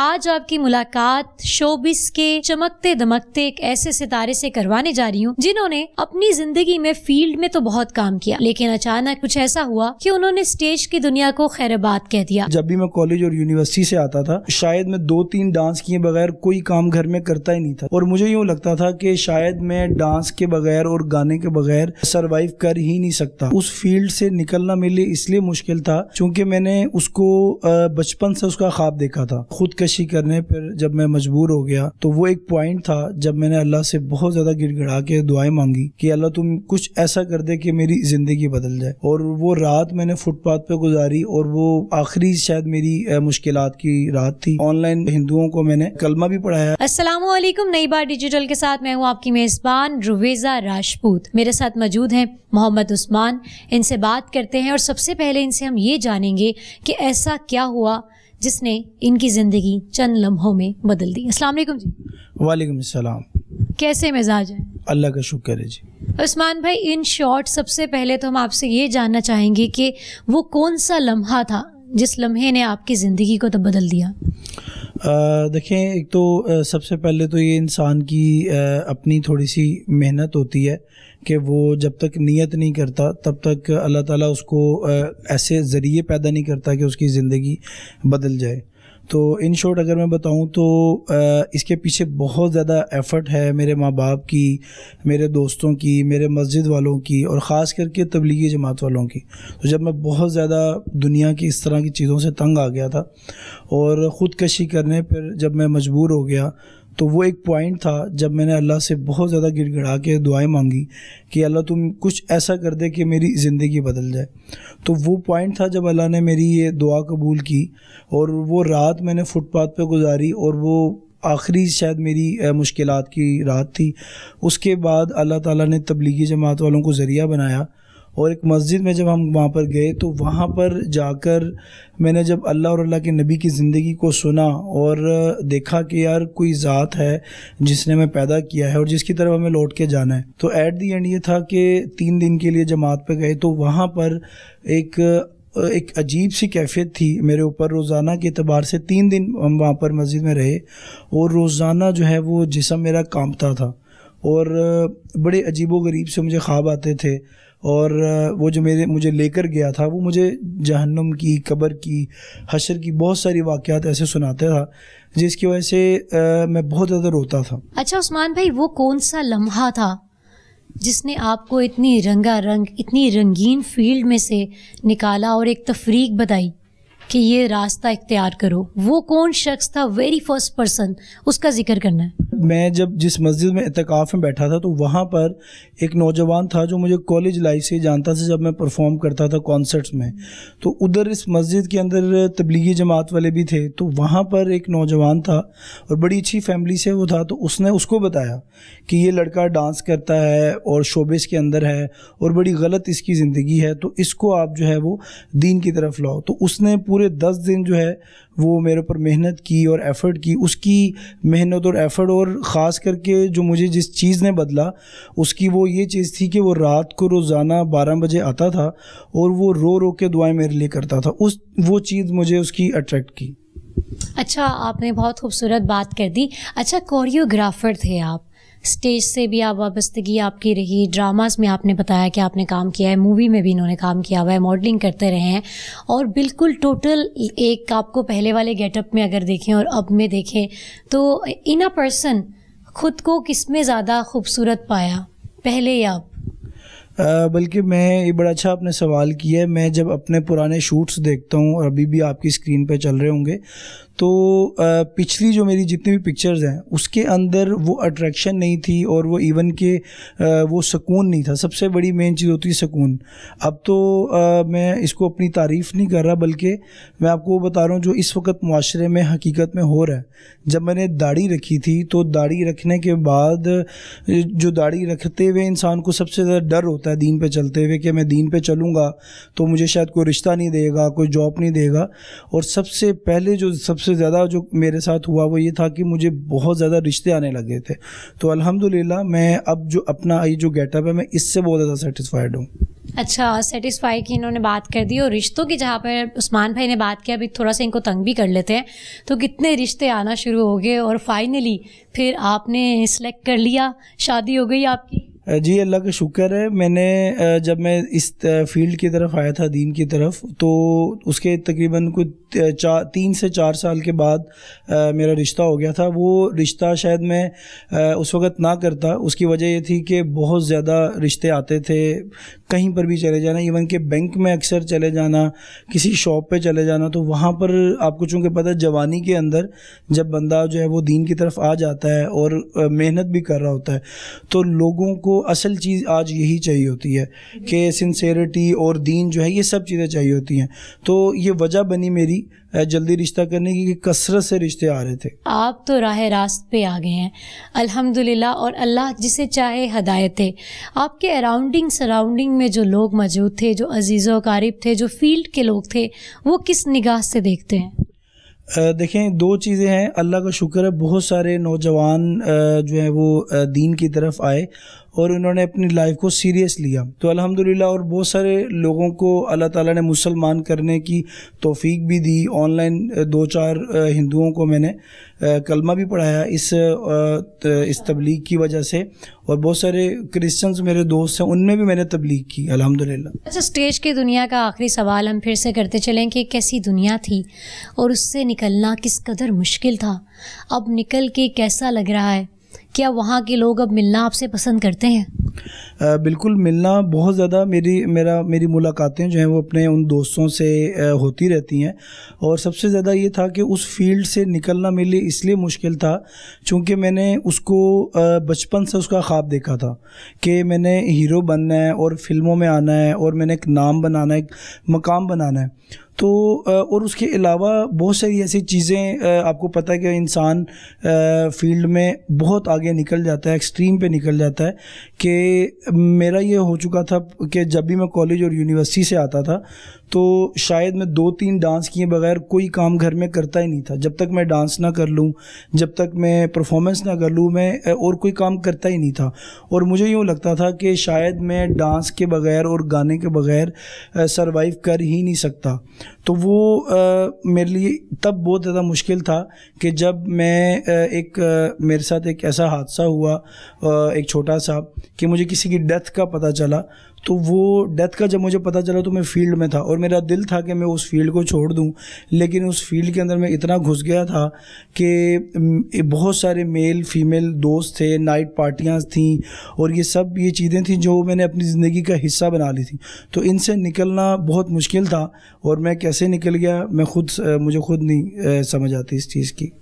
आज आपकी मुलाकात शोबिस के चमकते दमकते एक ऐसे सितारे से करवाने जा रही हूँ जिन्होंने अपनी जिंदगी में फील्ड में तो बहुत काम किया लेकिन अचानक कुछ ऐसा हुआ कि उन्होंने स्टेज की दुनिया को खैराबाद कह दिया जब भी मैं कॉलेज और यूनिवर्सिटी से आता था शायद मैं दो तीन डांस किए बगैर कोई काम घर में करता ही नहीं था और मुझे यूँ लगता था की शायद मैं डांस के बगैर और गाने के बगैर सर्वाइव कर ही नहीं सकता उस फील्ड से निकलना मेरे लिए इसलिए मुश्किल था क्योंकि मैंने उसको बचपन से उसका ख्वाब देखा था खुद कशी करने पर जब मैं मजबूर हो गया तो वो एक पॉइंट था जब मैंने अल्लाह से बहुत ज़्यादा गिड़गड़ा के दुआएं मांगी कि अल्लाह तुम कुछ ऐसा कर दे कि मेरी ज़िंदगी बदल जाए और वो रात मैंने फुटपाथ पे गुजारी और वो आखिरी शायद मेरी मुश्किल की रात थी ऑनलाइन हिंदुओं को मैंने कलमा भी पढ़ाया असलम नई बार डिजिटल के साथ मैं हूँ आपकी मेज़बान रुवेज़ा राजपूत मेरे साथ मौजूद है मोहम्मद उस्मान इनसे बात करते हैं और सबसे पहले इनसे हम ये जानेंगे कि ऐसा क्या हुआ जिसने इनकी ज़िंदगी चंद लम्हों में बदल दी अस्सलाम वालेकुम जी वालेकुम अस्सलाम कैसे मिजाज है अल्लाह का शुक्र है जी उस्मान भाई इन शॉर्ट सबसे पहले तो हम आपसे ये जानना चाहेंगे कि वो कौन सा लम्हा था जिस लम्हे ने आपकी ज़िंदगी को तो बदल दिया देखें एक तो सबसे पहले तो ये इंसान की अपनी थोड़ी सी मेहनत होती है कि वो जब तक नीयत नहीं करता तब तक अल्लाह ताला उसको ऐसे ज़रिए पैदा नहीं करता कि उसकी ज़िंदगी बदल जाए तो इन शॉर्ट अगर मैं बताऊं तो इसके पीछे बहुत ज़्यादा एफ़र्ट है मेरे माँ बाप की मेरे दोस्तों की मेरे मस्जिद वालों की और ख़ास करके तबलीगी जमात वालों की तो जब मैं बहुत ज़्यादा दुनिया की इस तरह की चीज़ों से तंग आ गया था और ख़ुदकशी करने पर जब मैं मजबूर हो गया तो वो एक पॉइंट था जब मैंने अल्लाह से बहुत ज़्यादा गिड़गड़ा के दुआएं मांगी कि अल्लाह तुम कुछ ऐसा कर दे कि मेरी ज़िंदगी बदल जाए तो वो पॉइंट था जब अल्लाह ने मेरी ये दुआ कबूल की और वो रात मैंने फुटपाथ पे गुजारी और वो आखिरी शायद मेरी मुश्किल की रात थी उसके बाद अल्लाह ताला ने तबलीगी जमात वालों को ज़रिया बनाया और एक मस्जिद में जब हम वहाँ पर गए तो वहाँ पर जाकर मैंने जब अल्लाह और अल्लाह के नबी की ज़िंदगी को सुना और देखा कि यार कोई ज़ात है जिसने हमें पैदा किया है और जिसकी तरफ हमें लौट के जाना है तो ऐट दी एंड ये था कि तीन दिन के लिए जमात पर गए तो वहाँ पर एक एक अजीब सी कैफियत थी मेरे ऊपर रोज़ाना के अतबार से तीन दिन हम वहाँ पर मस्जिद में रहे और रोज़ाना जो है वो जिसम मेरा कांपता था और बड़े अजीबो गरीब से मुझे ख्वाब आते थे और वो जो मेरे मुझे लेकर गया था वो मुझे जहन्नम की कब्र की हशर की बहुत सारी वाक़ात ऐसे सुनाता था जिसकी वजह से मैं बहुत ज़्यादा रोता था अच्छा उस्मान भाई वो कौन सा लम्हा था जिसने आपको इतनी रंगा रंग इतनी रंगीन फील्ड में से निकाला और एक तफरीक बताई कि ये रास्ता इख्तियार करो वो कौन शख्स था वेरी फर्स्ट पर्सन उसका जिक्र करना है मैं जब जिस मस्जिद में इतकाफ़ में बैठा था तो वहाँ पर एक नौजवान था जो मुझे कॉलेज लाइफ से जानता था जब मैं परफॉर्म करता था कॉन्सर्ट्स में तो उधर इस मस्जिद के अंदर तबलीगी जमात वाले भी थे तो वहाँ पर एक नौजवान था और बड़ी अच्छी फैमिली से वो था तो उसने उसको बताया कि ये लड़का डांस करता है और शोबे के अंदर है और बड़ी गलत इसकी ज़िंदगी है तो इसको आप जो है वो दीन की तरफ लाओ तो उसने पूरे दस दिन जो है वो मेरे ऊपर मेहनत की और एफ़र्ट की उसकी मेहनत और एफ़र्ट और ख़ास करके जो मुझे जिस चीज़ ने बदला उसकी वो ये चीज़ थी कि वो रात को रोज़ाना बारह बजे आता था और वो रो रो के दुआएं मेरे लिए करता था उस वो चीज़ मुझे उसकी अट्रैक्ट की अच्छा आपने बहुत खूबसूरत बात कर दी अच्छा कोरियोग्राफर थे आप स्टेज से भी आप वाबस्तगी आपकी रही ड्रामास में आपने बताया कि आपने काम किया है मूवी में भी इन्होंने काम किया हुआ है मॉडलिंग करते रहे हैं और बिल्कुल टोटल एक आपको पहले वाले गेटअप में अगर देखें और अब में देखें तो इन अ पर्सन खुद को किस में ज़्यादा खूबसूरत पाया पहले या अब बल्कि मैं ये बड़ा अच्छा आपने सवाल किया है मैं जब अपने पुराने शूट्स देखता हूँ और अभी भी आपकी स्क्रीन पर चल रहे होंगे तो पिछली जो मेरी जितनी भी पिक्चर्स हैं उसके अंदर वो अट्रैक्शन नहीं थी और वो इवन के वो सुकून नहीं था सबसे बड़ी मेन चीज़ होती है सुकून अब तो मैं इसको अपनी तारीफ़ नहीं कर रहा बल्कि मैं आपको बता रहा हूँ जो इस वक्त माशरे में हकीकत में हो रहा है जब मैंने दाढ़ी रखी थी तो दाढ़ी रखने के बाद जो दाढ़ी रखते हुए इंसान को सबसे ज़्यादा डर होता है दीन पर चलते हुए कि मैं दीन पर चलूँगा तो मुझे शायद कोई रिश्ता नहीं देगा कोई जॉब नहीं देगा और सबसे पहले जो सबसे सबसे ज़्यादा जो मेरे साथ हुआ वो ये था कि मुझे बहुत ज़्यादा रिश्ते आने लगे थे तो अल्हम्दुलिल्लाह मैं अब जो अपना ये जो गेटअप है मैं इससे बहुत ज़्यादा सेटिस्फाइड हूँ अच्छा सेटिस्फाई की इन्होंने बात कर दी और रिश्तों की जहाँ पर उस्मान भाई ने बात किया अभी थोड़ा सा इनको तंग भी कर लेते हैं तो कितने रिश्ते आना शुरू हो गए और फाइनली फिर आपने सेलेक्ट कर लिया शादी हो गई आपकी जी अल्लाह का शुक्र है मैंने जब मैं इस फील्ड की तरफ आया था दीन की तरफ तो उसके तकरीबन कुछ चार तीन से चार साल के बाद मेरा रिश्ता हो गया था वो रिश्ता शायद मैं उस वक़्त ना करता उसकी वजह ये थी कि बहुत ज़्यादा रिश्ते आते थे कहीं पर भी चले जाना इवन के बैंक में अक्सर चले जाना किसी शॉप पे चले जाना तो वहाँ पर आपको चूँकि पता जवानी के अंदर जब बंदा जो है वो दीन की तरफ आ जाता है और मेहनत भी कर रहा होता है तो लोगों को असल चीज़ आज यही चाहिए होती है कि सिंसेरिटी और दीन जो है ये सब चीज़ें चाहिए होती हैं तो ये वजह बनी मेरी जल्दी रिश्ता करने की कसरत से रिश्ते आ रहे थे आप तो राह रास्त पे आ गए हैं अल्हम्दुलिल्लाह और अल्लाह जिसे चाहे हदायत है आपके अराउंडिंग सराउंडिंग में जो लोग मौजूद थे जो अजीज़ वकारीब थे जो फील्ड के लोग थे वो किस निगाह से देखते हैं देखें दो चीज़ें हैं अल्लाह का शुक्र है बहुत सारे नौजवान जो हैं वो दीन की तरफ आए और उन्होंने अपनी लाइफ को सीरियस लिया तो अल्हम्दुलिल्लाह और बहुत सारे लोगों को अल्लाह ताला ने मुसलमान करने की तोफ़ी भी दी ऑनलाइन दो चार हिंदुओं को मैंने कलमा भी पढ़ाया इस इस तबलीग की वजह से और बहुत सारे क्रिश्चियंस मेरे दोस्त हैं उनमें भी मैंने तबलीग की अल्हम्दुलिल्लाह अच्छा स्टेज की दुनिया का आखिरी सवाल हम फिर से करते चलें कि कैसी दुनिया थी और उससे निकलना किस कदर मुश्किल था अब निकल के कैसा लग रहा है क्या वहाँ के लोग अब मिलना आपसे पसंद करते हैं आ, बिल्कुल मिलना बहुत ज़्यादा मेरी मेरा मेरी मुलाकातें जो हैं वो अपने उन दोस्तों से आ, होती रहती हैं और सबसे ज़्यादा ये था कि उस फील्ड से निकलना मेरे लिए इसलिए मुश्किल था क्योंकि मैंने उसको बचपन से उसका ख्वाब देखा था कि मैंने हीरो बनना है और फिल्मों में आना है और मैंने एक नाम बनाना है एक मकाम बनाना है तो और उसके अलावा बहुत सारी ऐसी चीज़ें आपको पता है कि इंसान फील्ड में बहुत आगे निकल जाता है एक्सट्रीम पे निकल जाता है कि मेरा ये हो चुका था कि जब भी मैं कॉलेज और यूनिवर्सिटी से आता था तो शायद मैं दो तीन डांस किए बगैर कोई काम घर में करता ही नहीं था जब तक मैं डांस ना कर लूँ जब तक मैं परफॉर्मेंस ना कर लूँ मैं और कोई काम करता ही नहीं था और मुझे यूँ लगता था कि शायद मैं डांस के बगैर और गाने के बगैर सरवाइव कर ही नहीं सकता तो वो आ, मेरे लिए तब बहुत ज़्यादा मुश्किल था कि जब मैं एक मेरे साथ एक ऐसा हादसा हुआ एक छोटा सा कि मुझे किसी की डेथ का पता चला तो वो डेथ का जब मुझे पता चला तो मैं फील्ड में था और और मेरा दिल था कि मैं उस फील्ड को छोड़ दूँ लेकिन उस फील्ड के अंदर मैं इतना घुस गया था कि बहुत सारे मेल फीमेल दोस्त थे नाइट पार्टियाँ थीं और ये सब ये चीज़ें थी जो मैंने अपनी ज़िंदगी का हिस्सा बना ली थी तो इनसे निकलना बहुत मुश्किल था और मैं कैसे निकल गया मैं खुद मुझे खुद नहीं समझ आती इस चीज़ की